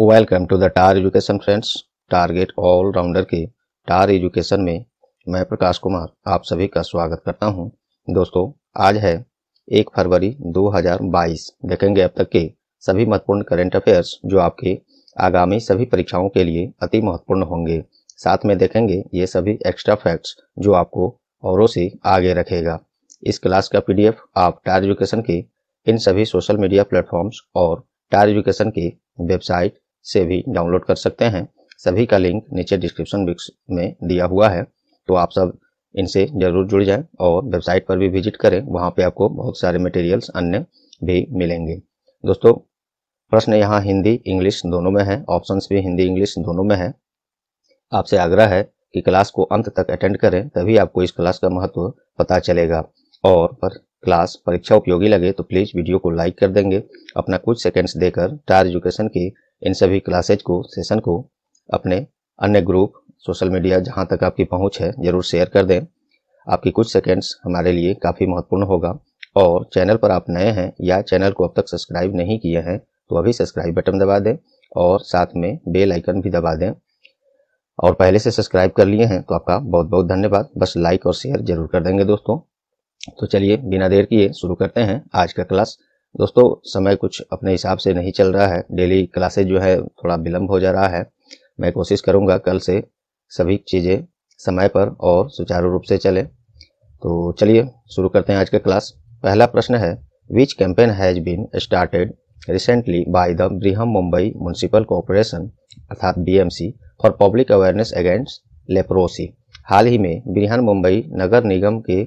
welcome to the टार education friends target all rounder के टार एजुकेशन में मैं प्रकाश कुमार आप सभी का स्वागत करता हूं दोस्तों आज है एक फरवरी 2022 देखेंगे अब तक के सभी महत्वपूर्ण करेंट अफेयर्स जो आपके आगामी सभी परीक्षाओं के लिए अति महत्वपूर्ण होंगे साथ में देखेंगे ये सभी एक्स्ट्रा फैक्ट्स जो आपको औरों से आगे रखेगा इस क्लास का पी आप टार एजुकेशन के इन सभी सोशल मीडिया प्लेटफॉर्म्स और टायर एजुकेशन के वेबसाइट से भी डाउनलोड कर सकते हैं सभी का लिंक नीचे डिस्क्रिप्शन बॉक्स में दिया हुआ है तो आप सब इनसे जरूर जुड़ जाएं और वेबसाइट पर भी विजिट करें वहाँ पे आपको बहुत सारे मटेरियल्स अन्य भी मिलेंगे दोस्तों प्रश्न यहाँ हिंदी इंग्लिश दोनों में है ऑप्शंस भी हिंदी इंग्लिश दोनों में है आपसे आग्रह है कि क्लास को अंत तक अटेंड करें तभी आपको इस क्लास का महत्व पता चलेगा और पर क्लास परीक्षा उपयोगी लगे तो प्लीज़ वीडियो को लाइक कर देंगे अपना कुछ सेकेंड्स देकर टायर एजुकेशन की इन सभी क्लासेज को सेशन को अपने अन्य ग्रुप सोशल मीडिया जहाँ तक आपकी पहुँच है ज़रूर शेयर कर दें आपकी कुछ सेकेंड्स हमारे लिए काफ़ी महत्वपूर्ण होगा और चैनल पर आप नए हैं या चैनल को अब तक सब्सक्राइब नहीं किए हैं तो अभी सब्सक्राइब बटन दबा दें और साथ में बेल आइकन भी दबा दें और पहले से सब्सक्राइब कर लिए हैं तो आपका बहुत बहुत धन्यवाद बस लाइक और शेयर जरूर कर देंगे दोस्तों तो चलिए बिना देर किए शुरू करते हैं आज का क्लास दोस्तों समय कुछ अपने हिसाब से नहीं चल रहा है डेली क्लासेज जो है थोड़ा विलम्ब हो जा रहा है मैं कोशिश करूँगा कल से सभी चीज़ें समय पर और सुचारू रूप से चले तो चलिए शुरू करते हैं आज का क्लास पहला प्रश्न है which campaign has been started recently by the Brihanmumbai municipal corporation अर्थात BMC for public awareness against leprosy हाल ही में ब्रिहन मुंबई नगर निगम के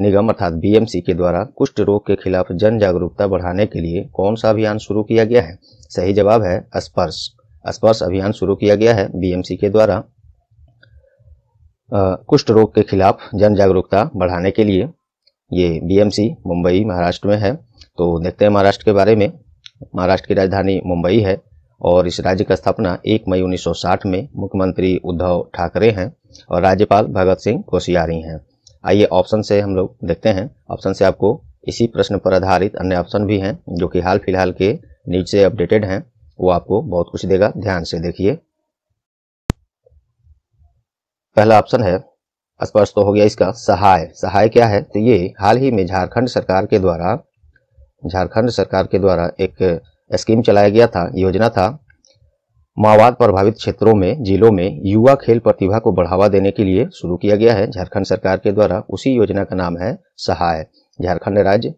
निगम अर्थात बीएमसी के द्वारा कुष्ठ रोग के खिलाफ जन जागरूकता बढ़ाने के लिए कौन सा अभियान शुरू किया गया है सही जवाब है स्पर्श स्पर्श अभियान शुरू किया गया है बीएमसी के द्वारा कुष्ठ रोग के खिलाफ जन जागरूकता बढ़ाने के लिए ये बीएमसी मुंबई महाराष्ट्र में है तो देखते हैं महाराष्ट्र के बारे में महाराष्ट्र की राजधानी मुंबई है और इस राज्य का स्थापना 1 मई 1960 में मुख्यमंत्री उद्धव ठाकरे हैं और राज्यपाल भगत सिंह कोशियारी हैं आइए ऑप्शन से हम लोग देखते हैं ऑप्शन से आपको इसी प्रश्न पर आधारित अन्य ऑप्शन भी हैं जो कि हाल फिलहाल के न्यूज से अपडेटेड हैं वो आपको बहुत कुछ देगा ध्यान से देखिए पहला ऑप्शन है स्पष्ट तो हो गया इसका सहाय सहाय क्या है तो ये हाल ही में झारखंड सरकार के द्वारा झारखंड सरकार के द्वारा एक स्कीम चलाया गया था योजना था माओवाद प्रभावित क्षेत्रों में जिलों में युवा खेल प्रतिभा को बढ़ावा देने के लिए शुरू किया गया है झारखंड सरकार के द्वारा उसी योजना का नाम है सहाय झारखंड राज्य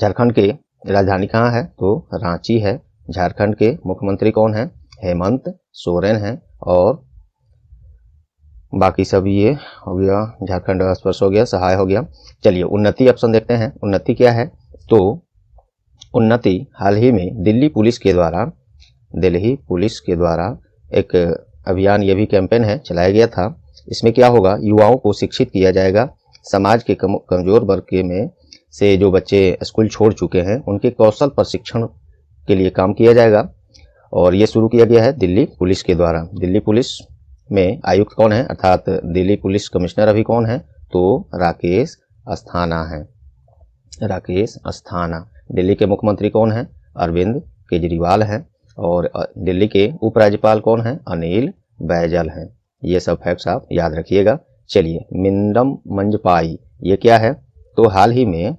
झारखंड के राजधानी कहाँ है तो रांची है झारखंड के मुख्यमंत्री कौन है हेमंत सोरेन है और बाकी सब ये हो गया झारखंड स्पर्श हो गया सहाय हो गया चलिए उन्नति ऑप्शन देखते हैं उन्नति क्या है तो उन्नति हाल ही में दिल्ली पुलिस के द्वारा दिल्ली पुलिस के द्वारा एक अभियान ये भी कैंपेन है चलाया गया था इसमें क्या होगा युवाओं को शिक्षित किया जाएगा समाज के कम, कमजोर वर्ग के में से जो बच्चे स्कूल छोड़ चुके हैं उनके कौशल प्रशिक्षण के लिए काम किया जाएगा और ये शुरू किया गया है दिल्ली पुलिस के द्वारा दिल्ली पुलिस में आयुक्त कौन है अर्थात दिल्ली पुलिस कमिश्नर अभी कौन है तो राकेश अस्थाना है राकेश अस्थाना दिल्ली के मुख्यमंत्री कौन है अरविंद केजरीवाल हैं और दिल्ली के उपराज्यपाल कौन हैं अनिल बैजल हैं ये सब फैक्ट्स आप याद रखिएगा चलिए मिंदम मंजपाई ये क्या है तो हाल ही में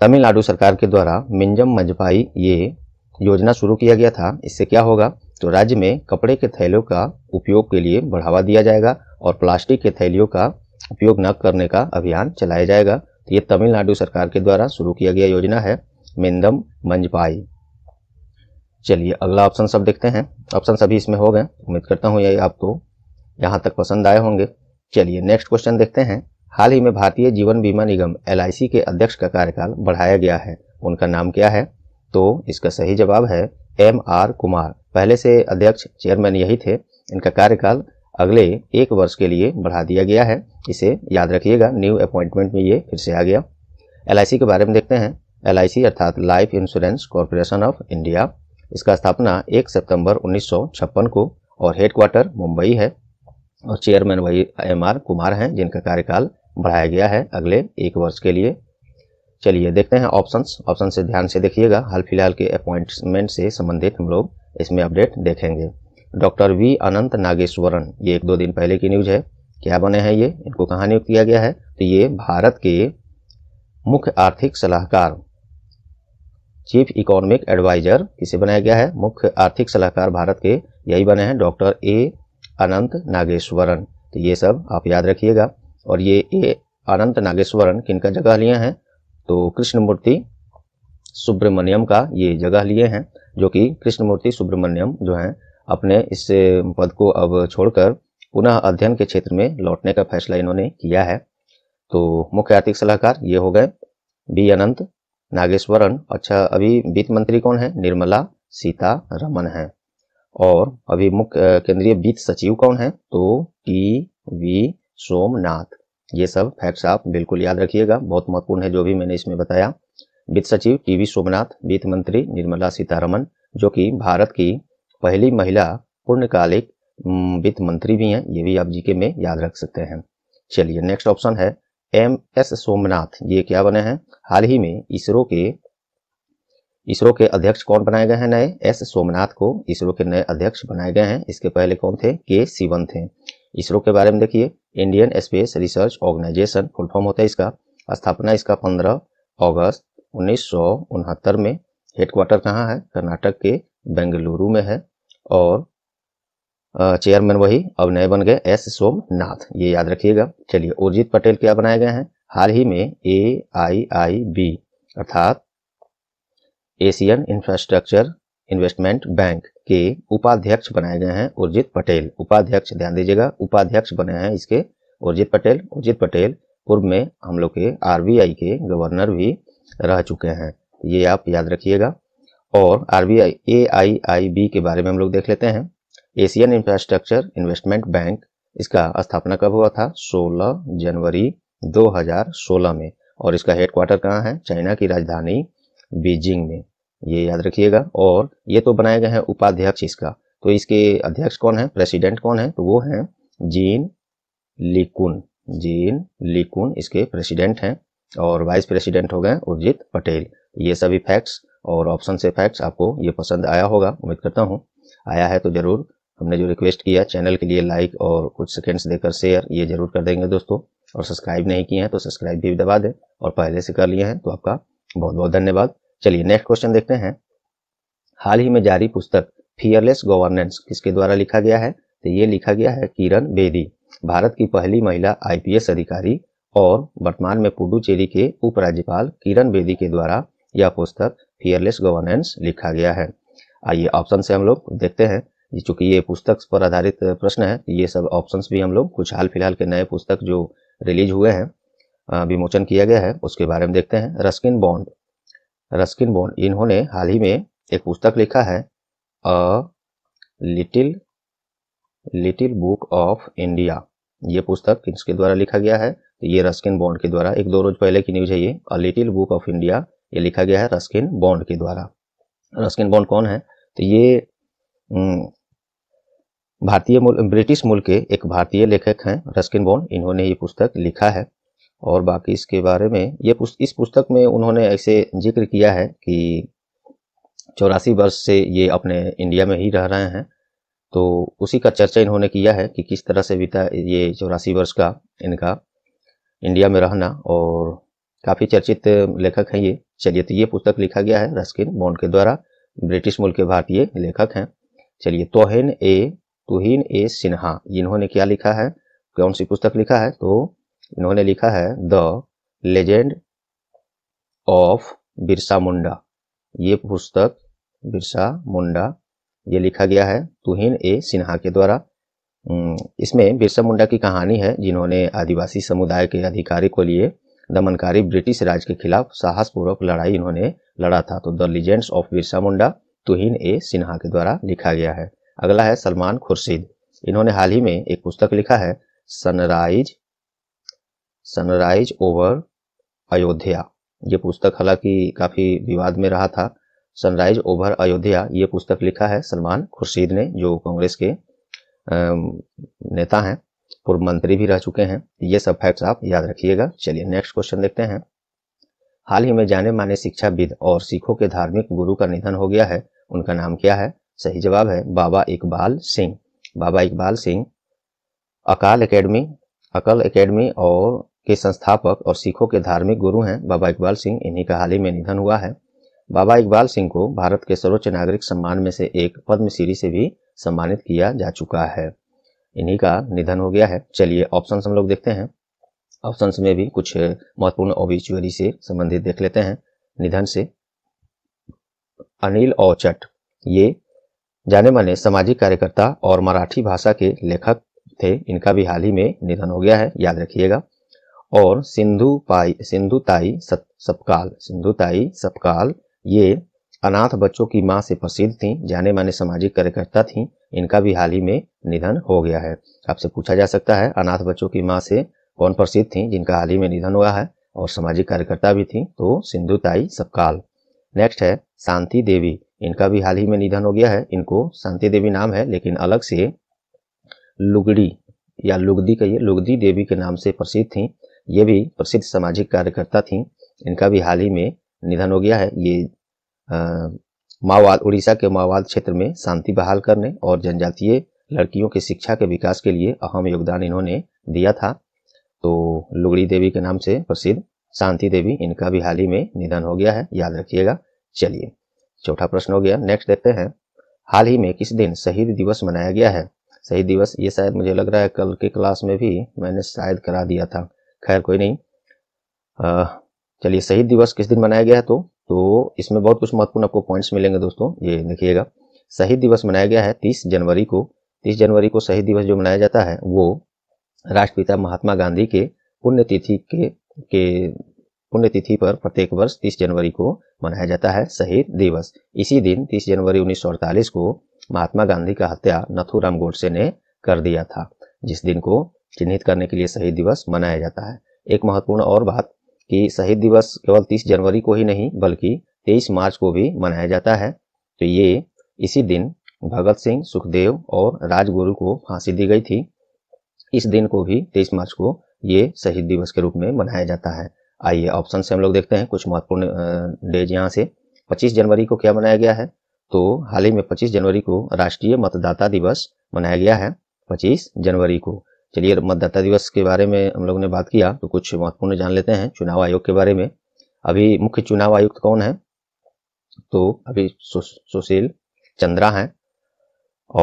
तमिलनाडु सरकार के द्वारा मिंजम मंजपाई ये योजना शुरू किया गया था इससे क्या होगा तो राज्य में कपड़े के थैलों का उपयोग के लिए बढ़ावा दिया जाएगा और प्लास्टिक के थैलियों का उपयोग न करने का अभियान चलाया जाएगा तो ये तमिलनाडु सरकार के द्वारा शुरू किया गया योजना है मिंदम मंजपाई चलिए अगला ऑप्शन सब देखते हैं ऑप्शन सभी इसमें हो गए उम्मीद करता हूँ यही आपको यहाँ तक पसंद आए होंगे चलिए नेक्स्ट क्वेश्चन देखते हैं हाल ही में भारतीय जीवन बीमा निगम एल के अध्यक्ष का कार्यकाल बढ़ाया गया है उनका नाम क्या है तो इसका सही जवाब है एम आर कुमार पहले से अध्यक्ष चेयरमैन यही थे इनका कार्यकाल अगले एक वर्ष के लिए बढ़ा दिया गया है इसे याद रखिएगा न्यू अपॉइंटमेंट में ये फिर से आ गया एल के बारे में देखते हैं एल अर्थात life insurance corporation of India इसका स्थापना 1 सितंबर 1956 को और हेडक्वार्टर मुंबई है और चेयरमैन वही एम आर कुमार हैं जिनका कार्यकाल बढ़ाया गया है अगले एक वर्ष के लिए चलिए देखते हैं ऑप्शंस ऑप्शन से ध्यान से देखिएगा हाल फिलहाल के अपॉइंटमेंट से संबंधित हम लोग इसमें अपडेट देखेंगे डॉक्टर वी अनंत नागेश्वरन ये एक दो दिन पहले की न्यूज है क्या बने हैं ये इनको कहाँ नियुक्त किया गया है तो ये भारत के मुख्य आर्थिक सलाहकार चीफ इकोनॉमिक एडवाइजर किसे बनाया गया है मुख्य आर्थिक सलाहकार भारत के यही बने हैं डॉक्टर ए अनंत नागेश्वरन तो ये सब आप याद रखिएगा और ये ए अनंत नागेश्वरन किनका जगह लिए हैं तो कृष्णमूर्ति सुब्रमण्यम का ये जगह लिए हैं जो कि कृष्णमूर्ति सुब्रमण्यम जो हैं अपने इस पद को अब छोड़कर पुनः अध्ययन के क्षेत्र में लौटने का फैसला इन्होंने किया है तो मुख्य आर्थिक सलाहकार ये हो गए बी अनंत नागेश्वरन अच्छा अभी वित्त मंत्री कौन है निर्मला सीतारमन है और अभी मुख्य केंद्रीय वित्त सचिव कौन है तो टी वी सोमनाथ ये सब फैक्ट्स आप बिल्कुल याद रखिएगा बहुत महत्वपूर्ण है जो भी मैंने इसमें बताया वित्त सचिव टी वी सोमनाथ वित्त मंत्री निर्मला सीतारमन जो कि भारत की पहली महिला पूर्णकालिक वित्त मंत्री भी हैं ये भी आप जीके में याद रख सकते हैं चलिए नेक्स्ट ऑप्शन है एम एस सोमनाथ ये क्या बने हैं हाल ही में इसरो के इसरो के अध्यक्ष कौन बनाए गए हैं नए एस सोमनाथ को इसरो के नए अध्यक्ष बनाए गए हैं इसके पहले कौन थे के सिवन थे इसरो के बारे में देखिए Indian space research organisation full form होता है इसका स्थापना इसका 15 अगस्त उन्नीस में हेडक्वार्टर कहाँ है कर्नाटक के बेंगलुरु में है और चेयरमैन वही अब नए बन गए एस सोमनाथ ये याद रखिएगा चलिए उर्जित पटेल क्या बनाए गए हैं हाल ही में ए आई आई बी अर्थात एशियन इंफ्रास्ट्रक्चर इन्वेस्टमेंट बैंक के उपाध्यक्ष बनाए गए हैं उर्जित पटेल उपाध्यक्ष ध्यान दीजिएगा उपाध्यक्ष बने हैं इसके उर्जित पटेल उर्जित पटेल पूर्व में हम लोग के आर के गवर्नर भी रह चुके हैं ये आप याद रखिएगा और R A I I B के बारे में हम लोग देख लेते हैं एशियन इंफ्रास्ट्रक्चर इन्वेस्टमेंट बैंक इसका स्थापना कब हुआ था 16 जनवरी 2016 में और इसका हेडक्वार्टर कहाँ है चाइना की राजधानी बीजिंग में ये याद रखिएगा और ये तो बनाए गए हैं उपाध्यक्ष इसका तो इसके अध्यक्ष कौन है प्रेसिडेंट कौन है तो वो हैं जीन लिकुन जीन लिकुन इसके प्रेसिडेंट हैं और वाइस प्रेसिडेंट हो गए उर्जित पटेल ये सभी फैक्ट्स और ऑप्शन से फैक्ट्स आपको ये पसंद आया होगा उम्मीद करता हूँ आया है तो जरूर हमने जो रिक्वेस्ट किया चैनल के लिए लाइक और कुछ सेकेंड्स देकर शेयर ये जरूर कर देंगे दोस्तों और सब्सक्राइब नहीं किए हैं तो सब्सक्राइब भी दबा दें और पहले से कर लिए हैं तो आपका बहुत बहुत धन्यवाद चलिए नेक्स्ट क्वेश्चन देखते हैं हाल ही में जारी पुस्तक फियरलेस गवर्नेंस किसके द्वारा लिखा गया है तो ये लिखा गया है किरण बेदी भारत की पहली महिला आईपीएस अधिकारी और वर्तमान में पुडुचेरी के उपराज्यपाल किरण बेदी के द्वारा यह पुस्तक फियरलेस गवर्नेंस लिखा गया है आइए ऑप्शन से हम लोग देखते हैं चूंकि ये पुस्तक पर आधारित प्रश्न है ये सब ऑप्शंस भी हम लोग कुछ हाल फिलहाल के नए पुस्तक जो रिलीज हुए हैं विमोचन किया गया है उसके बारे में देखते हैं रस्किन बॉन्ड रस्किन बॉन्ड इन्होंने हाल ही में एक पुस्तक लिखा है a little little book of India ये पुस्तक किसके द्वारा लिखा गया है तो ये रस्किन बॉन्ड के द्वारा एक दो रोज पहले की न्यूज है ये a little book of India ये लिखा गया है रस्किन बॉन्ड के द्वारा रस्किन बॉन्ड कौन है तो ये भारतीय मूल ब्रिटिश मूल के एक भारतीय लेखक हैं रस्किन बोन इन्होंने ये पुस्तक लिखा है और बाकी इसके बारे में ये पुस्त, इस पुस्तक में उन्होंने ऐसे जिक्र किया है कि चौरासी वर्ष से ये अपने इंडिया में ही रह रहे हैं तो उसी का चर्चा इन्होंने किया है कि किस तरह से बीता ये चौरासी वर्ष का इनका इंडिया में रहना और काफ़ी चर्चित लेखक हैं ये चलिए तो ये पुस्तक लिखा गया है रस्किन बॉन्ड के द्वारा ब्रिटिश मूल के भारतीय लेखक हैं चलिए तोहेन ए तुहीन ए सिन्हा इन्होंने क्या लिखा है कौन सी पुस्तक लिखा है तो इन्होंने लिखा है the legend of Birsa Munda ये पुस्तक बिरसा मुंडा ये लिखा गया है तुहीन ए सिन्हा के द्वारा इसमें बिरसा मुंडा की कहानी है जिन्होंने आदिवासी समुदाय के अधिकारी को लिए दमनकारी ब्रिटिश राज के खिलाफ साहसपूर्वक लड़ाई इन्होंने लड़ा था तो the legends of Birsa Munda Tuhin A Sinha के द्वारा लिखा गया है अगला है सलमान खुर्शीद इन्होंने हाल ही में एक पुस्तक लिखा है सनराइज सनराइज ओवर अयोध्या ये पुस्तक हालांकि काफ़ी विवाद में रहा था सनराइज ओवर अयोध्या ये पुस्तक लिखा है सलमान खुर्शीद ने जो कांग्रेस के नेता हैं पूर्व मंत्री भी रह चुके हैं ये सब फैक्ट्स आप याद रखिएगा चलिए नेक्स्ट क्वेश्चन देखते हैं हाल ही में जाने माने शिक्षाविद और सिखों के धार्मिक गुरु का निधन हो गया है उनका नाम क्या है सही जवाब है बाबा इकबाल सिंह बाबा इकबाल सिंह अकाल एकेडमी अकल एकेडमी और के संस्थापक और सिखों के धार्मिक गुरु हैं बाबा इकबाल सिंह इन्हीं का हाल ही में निधन हुआ है बाबा इकबाल सिंह को भारत के सर्वोच्च नागरिक सम्मान में से एक पद्मश्री से भी सम्मानित किया जा चुका है इन्हीं का निधन हो गया है चलिए ऑप्शन हम लोग देखते हैं ऑप्शन में भी कुछ महत्वपूर्ण ओबिचुअरी से संबंधित देख लेते हैं निधन से अनिल औचट ये जाने माने सामाजिक कार्यकर्ता और मराठी भाषा के लेखक थे इनका भी हाल ही में निधन हो गया है याद रखिएगा और सिंधु पाई सिंधु ताई सत, सपकाल सिंधु ताई सपकाल ये अनाथ बच्चों की माँ से प्रसिद्ध थी जाने माने सामाजिक कार्यकर्ता थी इनका भी हाल ही में निधन हो गया है आपसे पूछा जा सकता है अनाथ बच्चों की माँ से कौन प्रसिद्ध थी जिनका हाल ही में निधन हुआ है और सामाजिक कार्यकर्ता भी थी तो सिंधुताई सपकाल नेक्स्ट है शांति देवी इनका भी हाल ही में निधन हो गया है इनको शांति देवी नाम है लेकिन अलग से लुगड़ी या लुगदी कहिए लुगदी देवी के नाम से प्रसिद्ध थी ये भी प्रसिद्ध सामाजिक कार्यकर्ता थी इनका भी हाल ही में निधन हो गया है ये माओवाद उड़ीसा के माओवाद क्षेत्र में शांति बहाल करने और जनजातीय लड़कियों की शिक्षा के विकास के लिए अहम योगदान इन्होंने दिया था तो लुगड़ी देवी के नाम से प्रसिद्ध शांति देवी इनका भी हाल ही में निधन हो गया है याद रखिएगा चलिए चौथा प्रश्न हो गया नेक्स्ट देखते हैं हाल ही में किस दिन शहीद दिवस मनाया गया है शहीद दिवस ये शायद मुझे लग रहा है कल के क्लास में भी मैंने शायद करा दिया था खैर कोई नहीं चलिए शहीद दिवस किस दिन मनाया गया है तो तो इसमें बहुत कुछ महत्वपूर्ण आपको पॉइंट्स मिलेंगे दोस्तों ये देखिएगा शहीद दिवस मनाया गया है 30 जनवरी को 30 जनवरी को शहीद दिवस जो मनाया जाता है वो राष्ट्रपिता महात्मा गांधी के पुण्यतिथि के के पुण्यतिथि पर प्रत्येक वर्ष तीस जनवरी को मनाया जाता है शहीद दिवस इसी दिन तीस जनवरी उन्नीस को महात्मा गांधी का हत्या नथुराम गोडसे ने कर दिया था जिस दिन को चिन्हित करने के लिए शहीद दिवस मनाया जाता है एक महत्वपूर्ण और बात कि शहीद दिवस केवल 30 जनवरी को ही नहीं बल्कि 23 मार्च को भी मनाया जाता है तो ये इसी दिन भगत सिंह सुखदेव और राजगुरु को फांसी दी गई थी इस दिन को भी 23 मार्च को ये शहीद दिवस के रूप में मनाया जाता है आइए ऑप्शन से हम लोग देखते हैं कुछ महत्वपूर्ण डेज यहाँ से 25 जनवरी को क्या मनाया गया है तो हाल ही में 25 जनवरी को राष्ट्रीय मतदाता दिवस मनाया गया है 25 जनवरी को चलिए मतदाता दिवस के बारे में हम लोग ने बात किया तो कुछ महत्वपूर्ण जान लेते हैं चुनाव आयोग के बारे में अभी मुख्य चुनाव आयुक्त कौन है तो अभी सु, सुशील चंद्रा हैं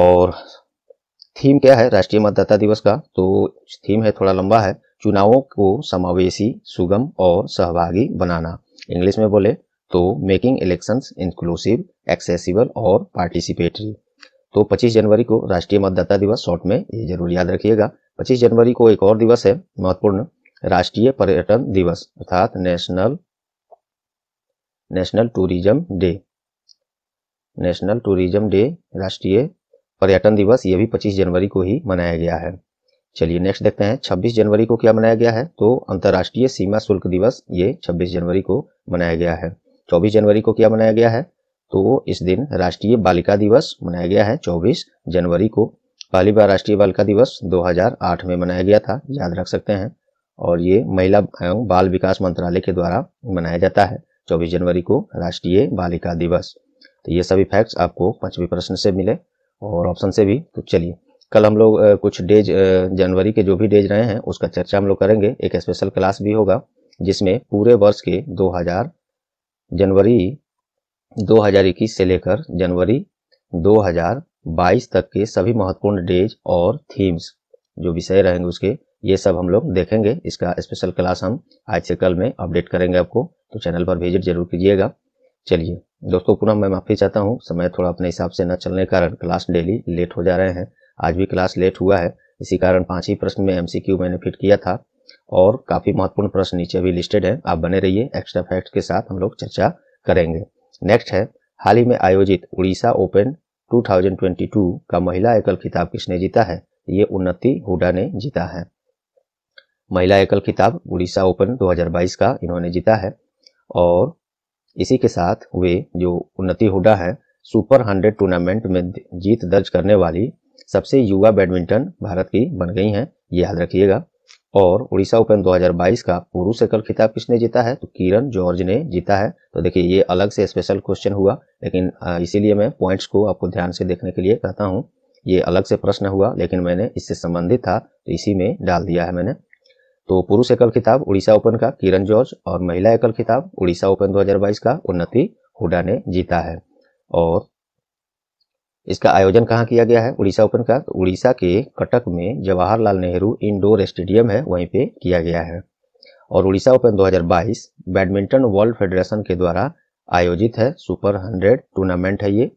और थीम क्या है राष्ट्रीय मतदाता दिवस का तो थीम है थोड़ा लंबा है चुनावों को समावेशी सुगम और सहभागी बनाना इंग्लिश में बोले तो मेकिंग इलेक्शंस इंक्लूसिव एक्सेसिबल और पार्टिसिपेटरी तो 25 जनवरी को राष्ट्रीय मतदाता दिवस शॉर्ट में ये जरूर याद रखिएगा 25 जनवरी को एक और दिवस है महत्वपूर्ण राष्ट्रीय पर्यटन दिवस अर्थात national national tourism day national tourism day राष्ट्रीय पर्यटन दिवस ये भी 25 जनवरी को ही मनाया गया है चलिए नेक्स्ट देखते हैं 26 जनवरी को क्या मनाया गया है तो अंतर्राष्ट्रीय सीमा शुल्क दिवस ये 26 जनवरी को मनाया गया है 24 जनवरी को क्या मनाया गया है तो इस दिन राष्ट्रीय बालिका दिवस मनाया गया है 24 जनवरी को पहली बार राष्ट्रीय बालिका दिवस 2008 में मनाया गया था याद रख सकते हैं और ये महिला एवं बाल विकास मंत्रालय के द्वारा मनाया जाता है चौबीस जनवरी को राष्ट्रीय बालिका दिवस तो ये सभी फैक्ट्स आपको पांचवी प्रश्न से मिले और ऑप्शन से भी तो चलिए कल हम लोग कुछ डेज जनवरी के जो भी डेज रहे हैं उसका चर्चा हम लोग करेंगे एक स्पेशल क्लास भी होगा जिसमें पूरे वर्ष के 2000 जनवरी 2021 से लेकर जनवरी 2022 तक के सभी महत्वपूर्ण डेज और थीम्स जो विषय रहेंगे उसके ये सब हम लोग देखेंगे इसका स्पेशल क्लास हम आज से कल में अपडेट करेंगे आपको तो चैनल पर विजिट जरूर कीजिएगा चलिए दोस्तों पुनः मैं माफ़ी चाहता हूँ समय थोड़ा अपने हिसाब से न चलने के कारण क्लास डेली लेट हो जा रहे हैं आज भी क्लास लेट हुआ है इसी कारण पांच ही प्रश्न में एमसीक्यू मैंने फिट किया था और काफ़ी महत्वपूर्ण प्रश्न नीचे भी लिस्टेड है आप बने रहिए एक्स्ट्रा फैक्ट के साथ हम लोग चर्चा करेंगे नेक्स्ट है हाल ही में आयोजित उड़ीसा ओपन 2022 का महिला एकल खिताब किसने जीता है ये उन्नति हुडा ने जीता है महिला एकल खिताब उड़ीसा ओपन 2022 का इन्होंने जीता है और इसी के साथ वे जो उन्नति हुडा है सुपर हंड्रेड टूर्नामेंट में जीत दर्ज करने वाली सबसे युवा बैडमिंटन भारत की बन गई हैं ये याद रखिएगा और उड़ीसा ओपन 2022 का पुरुष एकल खिताब किसने जीता है तो किरण जॉर्ज ने जीता है तो देखिए ये अलग से स्पेशल क्वेश्चन हुआ लेकिन इसीलिए मैं पॉइंट्स को आपको ध्यान से देखने के लिए कहता हूँ ये अलग से प्रश्न हुआ लेकिन मैंने इससे संबंधित था तो इसी में डाल दिया है मैंने तो पुरुष एकल खिताब उड़ीसा ओपन का किरण जॉर्ज और महिला एकल खिताब उड़ीसा ओपन 2022 का उन्नति हुडा ने जीता है और इसका आयोजन कहाँ किया गया है उड़ीसा ओपन का तो उड़ीसा के कटक में जवाहरलाल नेहरू इंडोर स्टेडियम है वहीं पे किया गया है और Odisha open 2022 badminton world federation के द्वारा आयोजित है सुपर हंड्रेड टूर्नामेंट है ये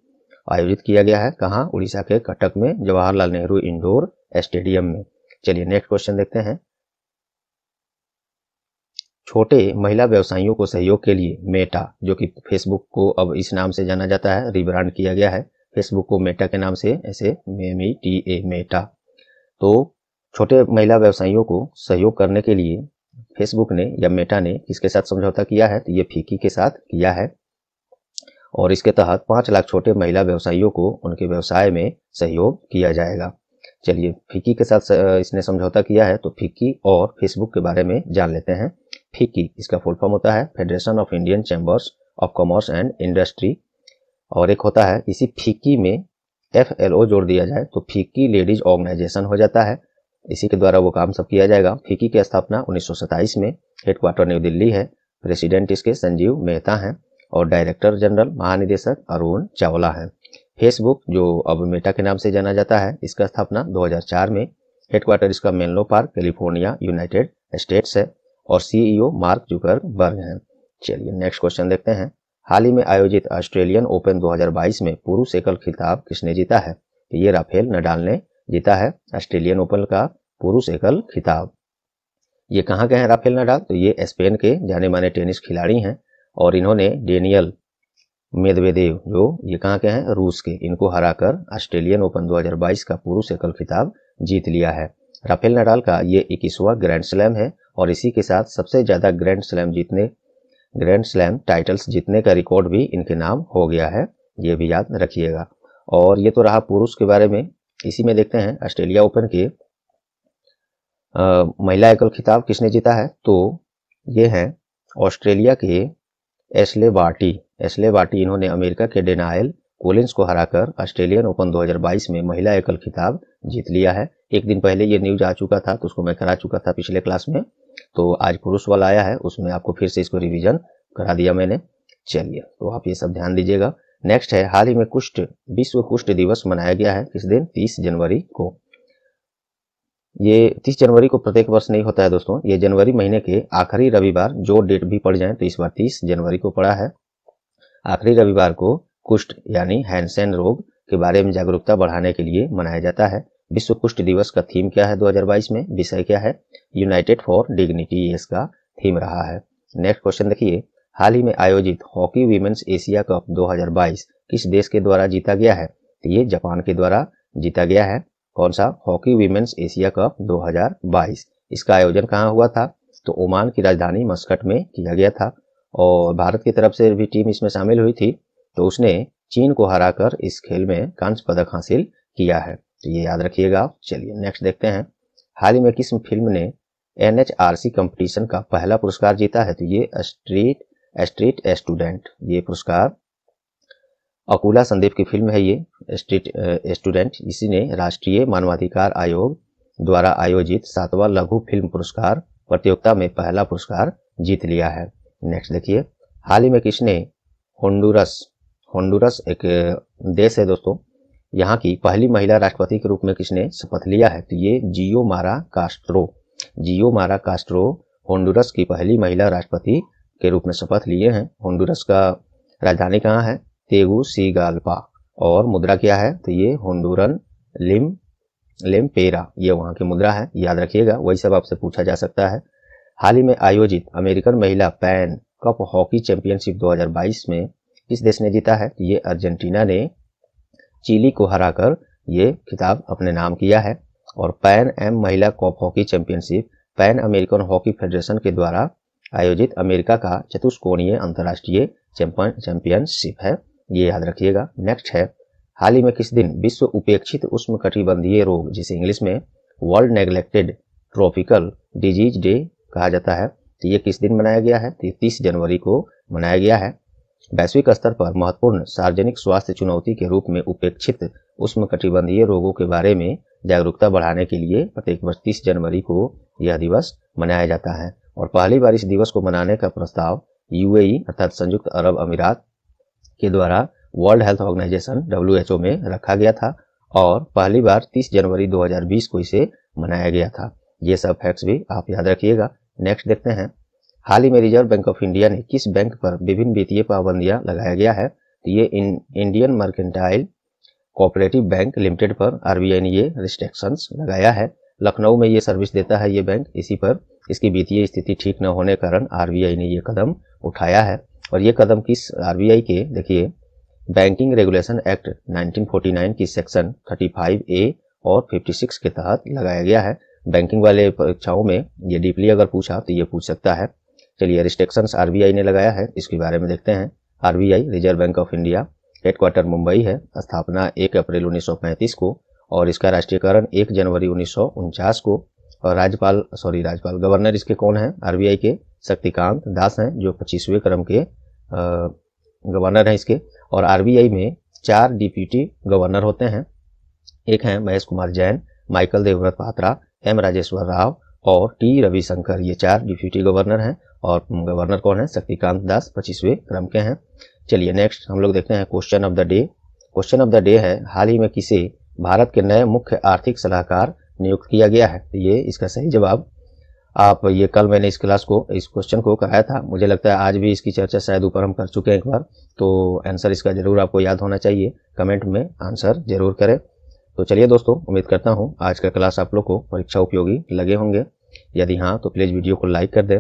आयोजित किया गया है कहाँ उड़ीसा के कटक में जवाहरलाल नेहरू इंडोर स्टेडियम में चलिए नेक्स्ट क्वेश्चन देखते हैं छोटे महिला व्यवसायियों को सहयोग के लिए मेटा जो कि फेसबुक को अब इस नाम से जाना जाता है रिब्रांड किया गया है फेसबुक को मेटा के नाम से ऐसे M E T A meta तो छोटे महिला व्यवसायियों को सहयोग करने के लिए फेसबुक ने या मेटा ने किसके साथ समझौता किया है तो ये फीकी के साथ किया है और इसके तहत पाँच लाख छोटे महिला व्यवसायियों को उनके व्यवसाय में सहयोग किया जाएगा चलिए फीकी के साथ इसने समझौता किया है तो फिक्की और फेसबुक के बारे में जान लेते हैं फीकी इसका फुल फॉर्म होता है federation of Indian chambers of commerce and industry और एक होता है इसी फीकी में एफ एल ओ जोड़ दिया जाए तो फीकी लेडीज ऑर्गेनाइजेशन हो जाता है इसी के द्वारा वो काम सब किया जाएगा फीकी की स्थापना उन्नीस में हेडक्वार्टर न्यू दिल्ली है प्रेसिडेंट इसके संजीव मेहता हैं और डायरेक्टर जनरल महानिदेशक अरुण चावला हैं फेसबुक जो अब मेटा के नाम से जाना जाता है इसका स्थापना 2004 में हेडक्वार्टर इसका Menlo Park California United States है और CEO e Mark Zuckerberg हैं चलिए नेक्स्ट क्वेश्चन देखते हैं हाल ही में आयोजित ऑस्ट्रेलियन ओपन 2022 में पुरुष एकल खिताब किसने जीता है तो ये राफेल नडाल ने जीता है ऑस्ट्रेलियन ओपन का पुरुष एकल खिताब ये कहाँ के हैं राफेल नडाल तो ये स्पेन के जाने माने टेनिस खिलाड़ी हैं और इन्होंने डेनियल मेदवेदेव जो ये कहाँ के हैं रूस के इनको हरा ऑस्ट्रेलियन ओपन दो का पुरुष एकल खिताब जीत लिया है राफेल नडाल का ये इक्कीसवा ग्रैंड स्लैम है और इसी के साथ सबसे ज़्यादा ग्रैंड स्लैम जीतने ग्रैंड स्लैम टाइटल्स जीतने का रिकॉर्ड भी इनके नाम हो गया है ये भी याद रखिएगा और ये तो रहा पुरुष के बारे में इसी में देखते हैं ऑस्ट्रेलिया ओपन के महिला एकल खिताब किसने जीता है तो ये हैं ऑस्ट्रेलिया के एसले बाटी एसले बाटी इन्होंने अमेरिका के डेनाइल कोलिंस को हराकर ऑस्ट्रेलियन ओपन 2022 में महिला एकल खिताब जीत लिया है एक दिन पहले ये न्यूज आ चुका था तो उसको मैं करा चुका था पिछले क्लास में तो आज पुरुष वाला आया है उसमें आपको फिर से इसको रिवीजन करा दिया मैंने चलिए तो आप ये सब ध्यान दीजिएगा नेक्स्ट है हाल ही में कुष्ठ विश्व कुष्ठ दिवस मनाया गया है किस दिन 30 जनवरी को ये 30 जनवरी को प्रत्येक वर्ष नहीं होता है दोस्तों ये जनवरी महीने के आखिरी रविवार जो डेट भी पड़ जाए तो इस बार तीस जनवरी को पड़ा है आखिरी रविवार को कुष्ठ यानी हैंडसेन रोग के बारे में जागरूकता बढ़ाने के लिए मनाया जाता है विश्व कुष्ठ दिवस का थीम क्या है 2022 में विषय क्या है यूनाइटेड फॉर डिग्निटी इसका थीम रहा है नेक्स्ट क्वेश्चन देखिए हाल ही में आयोजित हॉकी वीमेंस एशिया कप 2022 किस देश के द्वारा जीता गया है तो ये जापान के द्वारा जीता गया है कौन सा हॉकी वीमेंस एशिया कप दो इसका आयोजन कहाँ हुआ था तो ओमान की राजधानी मस्कट में किया गया था और भारत की तरफ से भी टीम इसमें शामिल हुई थी तो उसने चीन को हराकर इस खेल में कांस्य पदक हासिल किया है तो ये याद रखिएगा आप चलिए नेक्स्ट देखते हैं हाल ही में किस फिल्म ने N H R C competition का पहला पुरस्कार जीता है तो ये स्ट्रीट स्ट्रीट स्टूडेंट ये पुरस्कार अकुला संदीप की फिल्म है ये स्ट्रीट स्टूडेंट इसी ने राष्ट्रीय मानवाधिकार आयोग द्वारा आयोजित सातवां लघु फिल्म पुरस्कार प्रतियोगिता में पहला पुरस्कार जीत लिया है नेक्स्ट देखिए हाल ही में किसने होंडुरस होंडुरस एक देश है दोस्तों यहाँ की पहली महिला राष्ट्रपति के रूप में किसने शपथ लिया है तो ये जियो मारा कास्ट्रो जियो मारा कास्ट्रो होंडुरस की पहली महिला राष्ट्रपति के रूप में शपथ लिए हैं होंडुरस का राजधानी कहाँ है तेगू सीगाल्पा और मुद्रा क्या है तो ये होंडुरन लिम लिम पेरा ये वहाँ की मुद्रा है याद रखिएगा वही सब आपसे पूछा जा सकता है हाल ही में आयोजित अमेरिकन महिला पैन कप हॉकी चैंपियनशिप 2022 में किस देश ने जीता है तो ये अर्जेंटीना ने चिली को हराकर ये खिताब अपने नाम किया है और पैन एम महिला cup hockey championship Pan American hockey federation के द्वारा आयोजित अमेरिका का चतुष्कोणीय अंतर्राष्ट्रीय चैंपियनशिप है ये याद रखिएगा नेक्स्ट है हाल ही में किस दिन विश्व उपेक्षित उष्म कटिबंधीय रोग जिसे इंग्लिश में world neglected tropical disease day कहा जाता है तो ये किस दिन मनाया गया है तो ये तीस जनवरी को मनाया गया है वैश्विक स्तर पर महत्वपूर्ण सार्वजनिक स्वास्थ्य चुनौती के रूप में उपेक्षित उष्णकटिबंधीय रोगों के बारे में जागरूकता बढ़ाने के लिए प्रत्येक वर्ष तीस जनवरी को यह दिवस मनाया जाता है और पहली बार इस दिवस को मनाने का प्रस्ताव यूएई अर्थात संयुक्त अरब अमीरात के द्वारा वर्ल्ड हेल्थ ऑर्गेनाइजेशन डब्ल्यू में रखा गया था और पहली बार 30 जनवरी 2020 को इसे मनाया गया था ये सब फैक्ट्स भी आप याद रखिएगा नेक्स्ट देखते हैं हाल ही में रिजर्व बैंक ऑफ इंडिया ने किस बैंक पर विभिन्न वित्तीय पाबंदियां लगाया गया है तो ये इन, Indian mercantile cooperative bank limited पर आई ने ये रिस्ट्रिक्शंस लगाया है लखनऊ में ये सर्विस देता है ये बैंक इसी पर इसकी वित्तीय स्थिति ठीक न होने के कारण आई ने ये कदम उठाया है और ये कदम किस आई के देखिए बैंकिंग रेगुलेशन एक्ट 1949 की सेक्शन 35 ए और 56 के तहत लगाया गया है बैंकिंग वाले परीक्षाओं में ये डीपली अगर पूछा तो ये पूछ सकता है चलिए रिस्ट्रिक्शंस आरबीआई ने लगाया है इसके बारे में देखते हैं RBI reserve bank of India headquarter Mumbai है स्थापना एक अप्रैल 1935 को और इसका राष्ट्रीयकरण एक जनवरी उन्नीस को और राज्यपाल सॉरी राज्यपाल गवर्नर इसके कौन है आर के शक्तिकांत दास हैं जो पच्चीसवें क्रम के गवर्नर हैं इसके और आर में चार डिप्यूटी गवर्नर होते हैं एक हैं महेश कुमार जैन माइकल देवव्रत पात्रा एम राजेश्वर राव और टी रविशंकर ये चार डिप्यूटी गवर्नर हैं और गवर्नर कौन है शक्तिकांत दास पच्चीसवें क्रम के हैं चलिए नेक्स्ट हम लोग देखते हैं question of the day question of the day है हाल ही में किसे भारत के नए मुख्य आर्थिक सलाहकार नियुक्त किया गया है तो ये इसका सही जवाब आप ये कल मैंने इस क्लास को इस क्वेश्चन को कराया था मुझे लगता है आज भी इसकी चर्चा शायद ऊपर हम कर चुके हैं एक बार तो आंसर इसका ज़रूर आपको याद होना चाहिए कमेंट में आंसर ज़रूर करें तो चलिए दोस्तों उम्मीद करता हूँ आज का क्लास आप लोग को परीक्षा उपयोगी लगे होंगे यदि हाँ तो प्लीज़ वीडियो को लाइक कर दें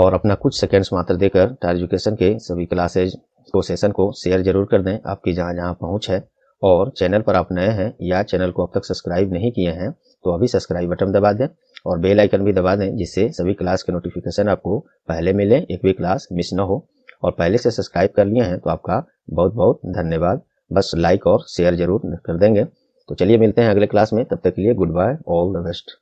और अपना कुछ सेकेंड्स मात्र देकर टायर एजुकेशन के सभी क्लासेज को सेशन को शेयर जरूर कर दें आपकी जहाँ जहाँ पहुँच है और चैनल पर आप नए हैं या चैनल को अब तक सब्सक्राइब नहीं किए हैं तो अभी सब्सक्राइब बटन दबा दें और बेल आइकन भी दबा दें जिससे सभी क्लास के नोटिफिकेशन आपको पहले मिले एक भी क्लास मिस ना हो और पहले से सब्सक्राइब कर लिए हैं तो आपका बहुत बहुत धन्यवाद बस लाइक और शेयर जरूर कर देंगे तो चलिए मिलते हैं अगले क्लास में तब तक के लिए good bye all the best